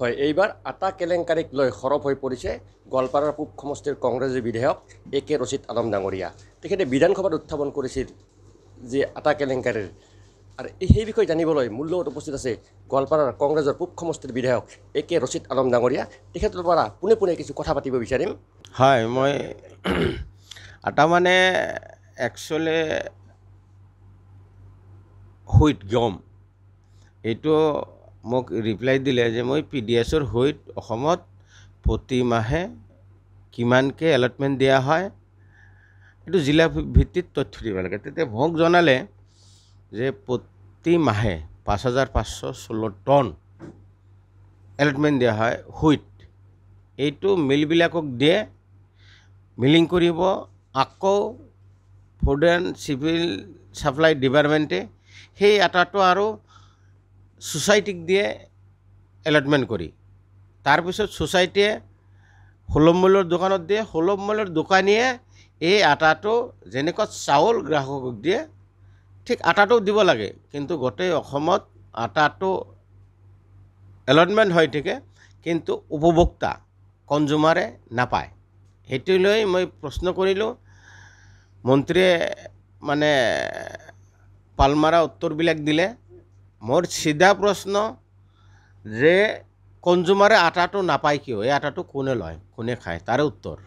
হয় এইবাৰ আটা কেলেংকাৰীক লৈ সৰব হৈ পৰিছে গোৱালপাৰাৰ পূব সমষ্টিৰ কংগ্ৰেছৰ বিধায়ক এ কে ৰচিদ আলম ডাঙৰীয়া তেখেতে বিধানসভাত উত্থাপন কৰিছিল যি আটা কেলেংকাৰীৰ আৰু এই সেই বিষয়ে জানিবলৈ মোৰ লগত উপস্থিত আছে গোৱালপাৰাৰ কংগ্ৰেছৰ পূব সমষ্টিৰ বিধায়ক এ কে ৰচিদ আলম ডাঙৰীয়া তেখেতৰ পৰা পোনে পোনে কিছু কথা পাতিব বিচাৰিম হয় মই আটা মানে একচুৱেলি হুইট গম এইটো মোক ৰিপ্লাই দিলে যে মই পি ডি এছৰ হৈ অসমত প্ৰতি মাহে কিমানকৈ এলটমেণ্ট দিয়া হয় এইটো জিলা ভিত্তিত তথ্য দিব লাগে তেতিয়া মোক জনালে যে প্ৰতি মাহে পাঁচ হাজাৰ পাঁচশ ষোল্ল টন এলটমেণ্ট দিয়া হয় হুইট এইটো মিলবিলাকক দিয়ে মিলিং কৰিব আকৌ ফুড এণ্ড চিভিল ছাপ্লাই ডিপাৰ্টমেণ্টে সেই এটাটো আৰু ছচাইটিক দিয়ে এলটমেণ্ট কৰি তাৰপিছত ছচাইটিয়ে সুলভ মূল্যৰ দোকানত দিয়ে সুলভ মূল্যৰ দোকানীয়ে এই আটাটো যেনেকুৱা চাউল গ্ৰাহকক দিয়ে ঠিক আটাটো দিব লাগে কিন্তু গোটেই অসমত আটাটো এলটমেণ্ট হৈ থাকে কিন্তু উপভোক্তা কনজুমাৰে নাপায় সেইটো লৈ মই প্ৰশ্ন কৰিলোঁ মন্ত্ৰীয়ে মানে পালমাৰা উত্তৰবিলাক দিলে মোৰ চিধা প্ৰশ্ন যে কনজুমাৰে আটাটো নাপায় কিয় এই আটাটো কোনে লয় কোনে খায় তাৰে উত্তৰ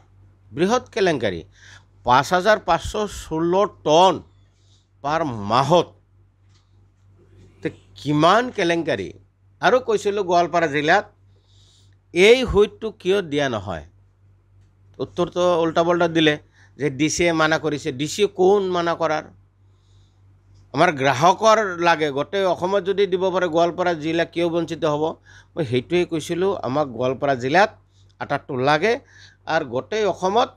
বৃহৎ কেলেংকাৰী পাঁচ হাজাৰ পাঁচশ ষোল্ল টন পাৰ মাহত কিমান কেলেংকাৰী আৰু কৈছিলোঁ গোৱালপাৰা জিলাত এই হুইটটো কিয় দিয়া নহয় উত্তৰটো উল্টা পাল্টা দিলে যে ডি চিয়ে মানা কৰিছে ডি চিয়ে কোন মানা কৰাৰ আমাৰ গ্ৰাহকৰ লাগে গোটেই অসমত যদি দিব পাৰে গোৱালপাৰা জিলা কিয় বঞ্চিত হ'ব মই সেইটোৱে কৈছিলোঁ আমাক গোৱালপাৰা জিলাত আটাটো লাগে আৰু গোটেই অসমত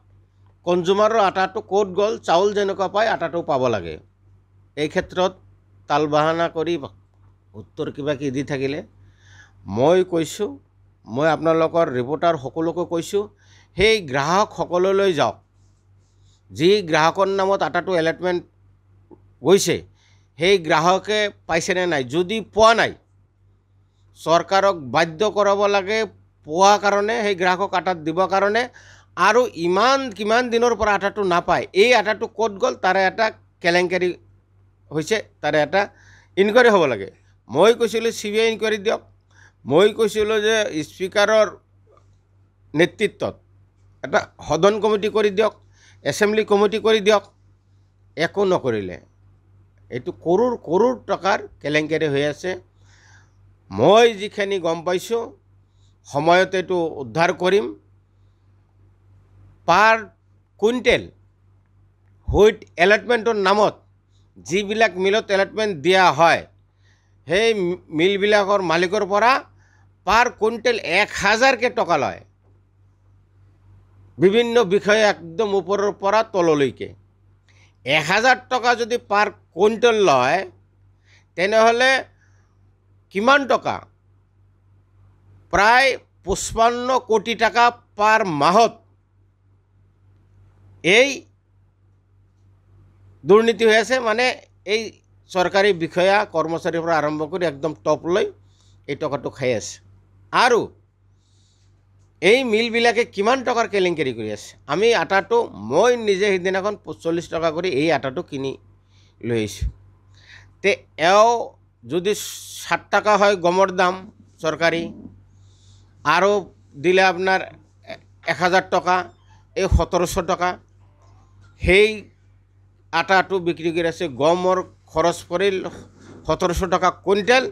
কনজুমাৰৰ আটাটো ক'ত গ'ল চাউল যেনেকুৱা পায় আটাটো পাব লাগে এই ক্ষেত্ৰত তাল বাহানা কৰি উত্তৰ কিবা কিবি দি থাকিলে মই কৈছোঁ মই আপোনালোকৰ ৰিপৰ্টাৰ সকলোকে কৈছোঁ সেই গ্ৰাহকসকললৈ যাওক যি গ্ৰাহকৰ নামত আটাটো এলটমেণ্ট গৈছে সেই গ্ৰাহকে পাইছেনে নাই যদি পোৱা নাই চৰকাৰক বাধ্য কৰাব লাগে পোৱা কাৰণে সেই গ্ৰাহকক আটাত দিব কাৰণে আৰু ইমান কিমান দিনৰ পৰা আটাটো নাপায় এই আটাটো ক'ত গ'ল তাৰে এটা কেলেংকাৰী হৈছে তাৰে এটা ইনকুৱাৰী হ'ব লাগে মই কৈছিলোঁ চি বি আই ইনকুৱাৰী দিয়ক মই কৈছিলোঁ যে স্পীকাৰৰ নেতৃত্বত এটা সদন কমিটি কৰি দিয়ক এছেম্বলি কমিটি কৰি দিয়ক একো নকৰিলে এইটো কৰোৰ কৰোৰ টকাৰ কেলেংকাৰী হৈ আছে মই যিখিনি গম পাইছোঁ সময়ত এইটো উদ্ধাৰ কৰিম পাৰ কুইণ্টেল হুইট এলটমেণ্টৰ নামত যিবিলাক মিলত এলটমেণ্ট দিয়া হয় সেই মিলবিলাকৰ মালিকৰ পৰা পাৰ কুইণ্টেল এক হাজাৰকৈ টকা লয় বিভিন্ন বিষয়ে একদম ওপৰৰ পৰা তললৈকে এক হাজাৰ টকা যদি পাৰ কুইণ্টল লয় তেনেহ'লে কিমান টকা প্ৰায় পঁচপন্ন কোটি টকা পাৰ মাহত এই দুৰ্নীতি হৈ আছে মানে এই চৰকাৰী বিষয়া কৰ্মচাৰীৰ পৰা আৰম্ভ কৰি একদম টপলৈ এই টকাটো খাই আছে আৰু এই মিলবিলাকে কিমান টকাৰ কেলেংকাৰী কৰি আছে আমি আটাটো মই নিজে সেইদিনাখন চল্লিছ টকা কৰি এই আটাটো কিনি লৈ আহিছোঁ তে এওঁ যদি ষাট টাকা হয় গমৰ দাম চৰকাৰী আৰু দিলে আপোনাৰ এক হাজাৰ টকা এই সতেরোশ টকা সেই আটাটো বিক্ৰী কৰি আছে গমৰ খৰচ পৰিল সতেরোশো টকা কুইণ্টেল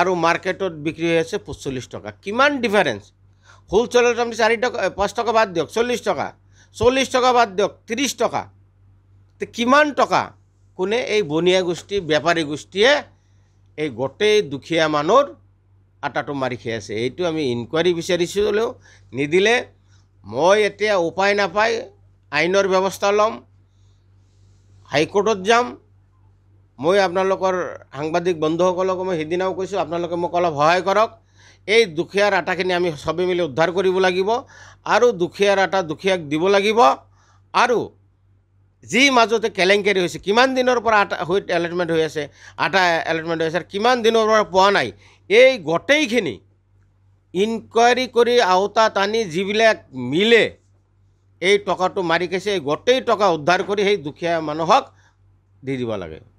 আৰু মাৰ্কেটত বিক্ৰী হৈ আছে পঁচল্লিছ টকা কিমান ডিফাৰেঞ্চ হোলচেলত আপুনি চাৰি টকা পাঁচ টকা বাদ দিয়ক চল্লিছ টকা চল্লিছ টকা বাদ দিয়ক ত্ৰিছ টকা কিমান টকা কোনে এই বনীয়া গোষ্ঠী বেপাৰী গোষ্ঠীয়ে এই গোটেই দুখীয়া মানুহৰ আটাটো মাৰি খাই আছে এইটো আমি ইনকুৱাৰী বিচাৰিছোঁ হ'লেও নিদিলে মই এতিয়া উপায় নাপাই আইনৰ ব্যৱস্থা ল'ম হাইকোৰ্টত যাম মই আপোনালোকৰ সাংবাদিক বন্ধুসকলক মই সেইদিনাও কৈছোঁ আপোনালোকে মোক অলপ সহায় কৰক এই দুখীয়াৰ আটাখিনি আমি চবেই মিলি উদ্ধাৰ কৰিব লাগিব আৰু দুখীয়াৰ আটা দুখীয়াক দিব লাগিব আৰু যি মাজতে কেলেংকাৰী হৈছে কিমান দিনৰ পৰা আটা হৈ এলটমেণ্ট হৈ আছে আটা এলটমেণ্ট হৈ আছে আৰু কিমান দিনৰ পৰা পোৱা নাই এই গোটেইখিনি ইনকুৱাৰী কৰি আওতাত আনি যিবিলাক মিলে এই টকাটো মাৰি খাইছে এই গোটেই টকা উদ্ধাৰ কৰি সেই দুখীয়া মানুহক দি দিব লাগে